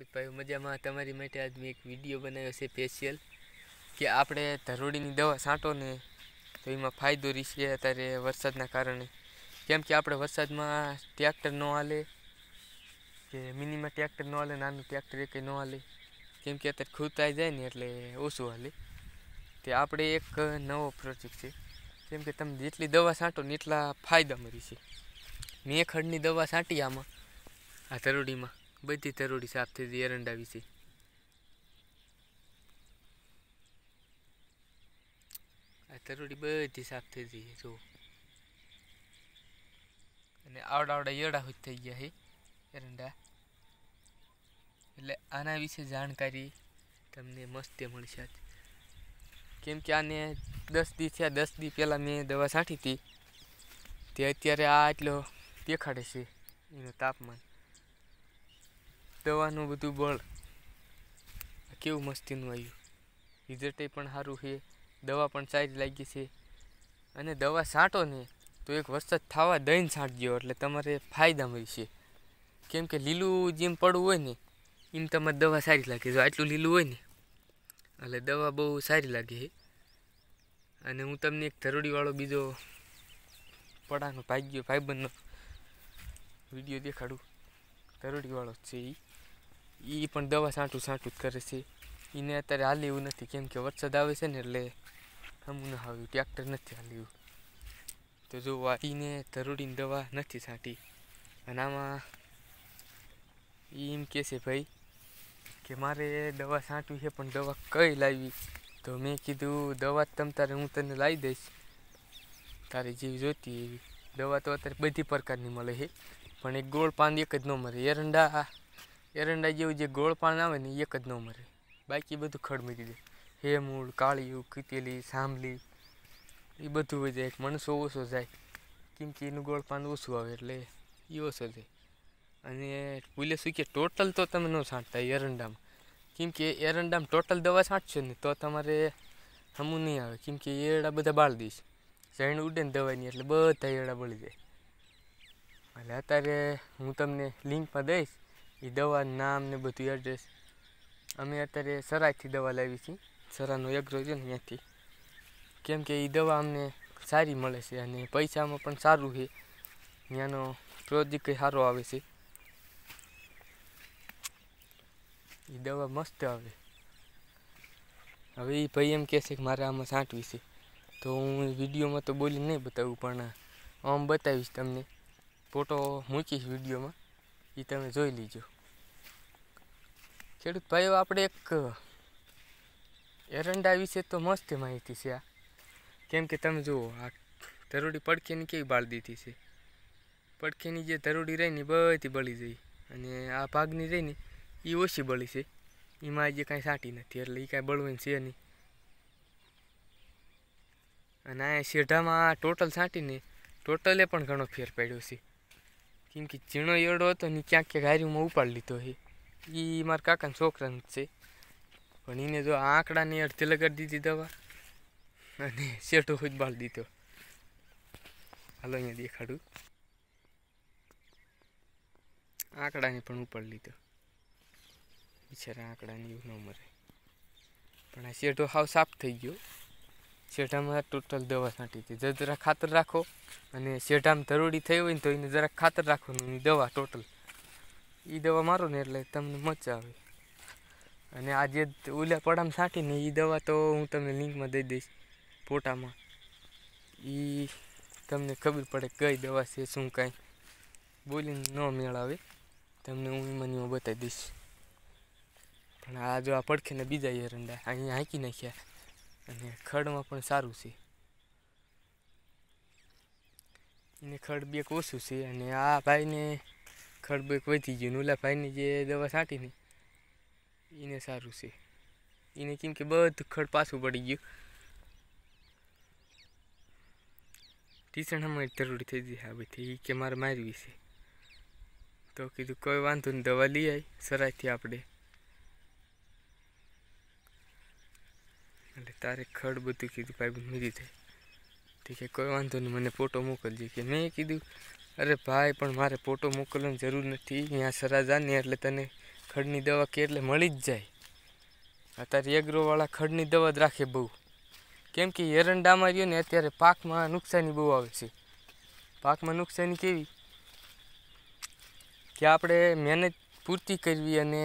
ભાઈ મજામાં તમારી માટે આજ મેં એક વિડીયો બનાવ્યો છે સ્પેશિયલ કે આપણે ધરોડીની દવા છાંટો ને તો એમાં ફાયદો રહેશે અત્યારે વરસાદના કારણે કેમ કે આપણે વરસાદમાં ટ્રેક્ટર ન હાલે કે મિનિમાં ટ્રેક્ટર ન હાલે નાનું ટ્રેક્ટર કંઈ ન હાલે કેમ કે અત્યારે ખૂતાઈ જાય ને એટલે ઓછું હાલે તે આપણે એક નવો પ્રોજેક્ટ છે કેમ કે તમે જેટલી દવા છાંટો ને એટલા ફાયદા મળી છે મેં ખડની દવા છાંટી આમાં આ ધરોડીમાં બધી તરોડી સાફ થઈ હતી એરંડા વિશે આ તરોડી બધી સાફ થઈ હતી જો અને આવડા આવડા યડા જ થઈ ગયા છે એરંડા એટલે આના વિશે જાણકારી તમને મસ્તે મળશે કેમ કે આને દસ દી થયા દસ દી પહેલાં મેં દવા છાંટી હતી તે અત્યારે આ એટલો દેખાડે છે એનું તાપમાન દવાનું બધું બળ કેવું મસ્તીનું આવ્યું રિઝલ્ટે પણ સારું છે દવા પણ સારી લાગી છે અને દવા છાંટો ને તો એક વરસાદ થવા દઈને ગયો એટલે તમારે ફાયદા મળશે કેમ કે લીલું જેમ પડવું હોય ને એમ તમારે દવા સારી લાગે જો આટલું લીલું હોય ને એટલે દવા બહુ સારી લાગે છે અને હું તમને એક ધરોડીવાળો બીજો પડાનો ભાગ્યો ભાઈબંધનો વિડીયો દેખાડું ધરોડીવાળો છે એ એ પણ દવા સાંટું સાંટું જ કરે છે એને અત્યારે હાલી એવું નથી કેમ કે વરસાદ આવે છે ને એટલે હમું આવ્યું ટ્રેક્ટર નથી હાલ્યું તો જો એને ધરોડીની દવા નથી સાંટી અને આમાં એ એમ કહે છે ભાઈ કે મારે દવા સાંટવી છે પણ દવા કઈ લાવી તો મેં કીધું દવા તમ તારે હું તને લાવી દઈશ તારી જેવી જોતી એવી દવા તો અત્યારે બધી પ્રકારની મળે છે પણ એક ગોળ પાન એક જ ન મળે એરંડા એરંડા જેવું જે ગોળ પાન આવે ને એક જ ન મરે બાકી બધું ખડ મૂકી દે મૂળ કાળિયું કીતેલી સાંભલી એ બધું હોય જાય મણસો ઓછો જાય કેમકે એનું ગોળ પાન ઓછું આવે એટલે એ ઓછો જાય અને શું કે ટોટલ તો તમે ન છાંટતા એરંડામાં કેમકે એરંડામાં ટોટલ દવા છાંટશો ને તો તમારે હમું નહીં આવે કેમકે એરડા બધા બાળ દઈશ જૈણ ઉડે ને દવાની એટલે બધા એરડા બળી જાય એટલે અત્યારે હું તમને લિંકમાં દઈશ એ દવા નામ ને બધું એડ્રેસ અમે અત્યારે સરાયથી દવા લાવી છીએ સરાનો એગ્રો છે ને ત્યાંથી કેમ કે એ દવા અમને સારી મળે છે અને પૈસામાં પણ સારું છે ત્યાંનો પ્રોજેક્ટ સારો આવે છે એ દવા મસ્ત આવે હવે એ ભાઈ એમ કહેશે કે મારે આમાં સાંટવી છે તો હું વિડીયોમાં તો બોલી નહીં બતાવું પણ આમ બતાવીશ તમને ફોટો મૂકીશ વિડીયોમાં એ તમે જોઈ લીજો ખેડૂત ભાઈઓ આપણે એક એરંડા વિશે તો મસ્ત માહિતી છે આ કેમ કે તમે જુઓ આ ધરોડી પડખેની કેવી બાળ દીધી છે પડખેની જે ધરોડી રહીને બધી બળી જઈ અને આ ભાગની ને એ ઓછી બળી છે એમાં જે કાંઈ સાંટી નથી એટલે એ કાંઈ બળવાની છે નહીં અને આ શેઢામાં ટોટલ સાંટીને ટોટલે પણ ઘણો ફેર પાડ્યો છે કેમ કે ઝીણો એડો હતો ને ક્યાંક ક્યાંક હારીમાં ઉપાડી લીધો છે એ મારા કાકાના છોકરાનું છે પણ એને જો આ આંકડાની અડધી લગાડી દીધી દવા અને શેઠો જ બાળ દીધો હાલો અહીંયા દેખાડું આંકડાને પણ ઉપર લીધો બિચારા આંકડાની એવું ન મરે પણ આ શેઠો હાવ સાફ થઈ ગયો શેઠામાં ટોટલ દવા છાંટી હતી જરા ખાતર રાખો અને શેઠામાં ધરોડી થઈ હોય ને તો એને જરાક ખાતર રાખવાનું દવા ટોટલ એ દવા મારો ને એટલે તમને મજા આવે અને આ જે ઓલા પડામાં છાંટીને એ દવા તો હું તમને લિંકમાં દઈ દઈશ ફોટામાં એ તમને ખબર પડે કઈ દવા છે શું કાંઈ બોલીને ન મેળ આવે તમને હું એમાં બતાવી દઈશ પણ આ જો આ પડખેને બીજા એરંડા અહીંયા હાંકી નાખ્યા અને ખડમાં પણ સારું છે એને ખડ બે ઓછું છે અને આ ભાઈને ખડબેક થઈ ગયું નુલાભાઈની જે દવા છાંટીને એને સારું છે એને કેમ કે બધું ખડ પાછું પડી ગયું ટીચણ હમણાં જરૂરી થઈ ગઈ હા બધી કે મારે મારવી છે તો કીધું કોઈ વાંધો નહીં દવા લઈ આવી સરાયથી આપણે એટલે તારે ખડ બધું કીધું ભાઈ મીરી થાય ઠીક છે કોઈ વાંધો નહીં મને ફોટો મોકલજે કે મેં કીધું અરે ભાઈ પણ મારે ફોટો મોકલવાની જરૂર નથી અહીંયા સરાજા એટલે તને ખડની દવા કે એટલે મળી જ જાય અત્યારે એગ્રોવાળા ખડની દવા જ રાખે બહુ કેમ કે એરંડામાં રહ્યો ને અત્યારે પાકમાં નુકસાની બહુ આવે છે પાકમાં નુકસાની કેવી કે આપણે મહેનત પૂરતી કરવી અને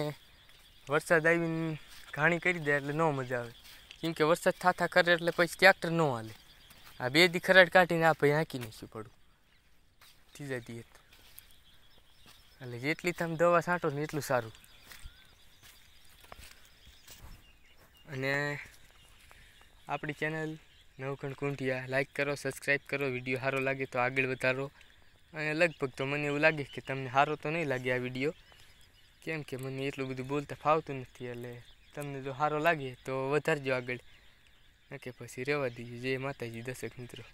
વરસાદ આવીને ઘાણી કરી દે એટલે ન મજા આવે કેમ કે વરસાદ થાથા કરે એટલે પછી ટ્રેક્ટર ન હાલે આ બે દી ખરાડ કાઢીને આ ભાઈ હાંકી નાખ્યું પડું થઈ જતી હતી એટલે જેટલી તમે દવા છાંટો ને એટલું સારું અને આપણી ચેનલ નવખંડ કુંઠિયા લાઈક કરો સબસ્ક્રાઈબ કરો વિડીયો સારો લાગે તો આગળ વધારો અને લગભગ તો મને એવું લાગે કે તમને સારો તો નહીં લાગે આ વિડીયો કેમ કે મને એટલું બધું બોલતા ફાવતું નથી એટલે તમને જો સારો લાગે તો વધારજો આગળ કે પછી રહેવા દીજો જય માતાજી દશક મિત્રો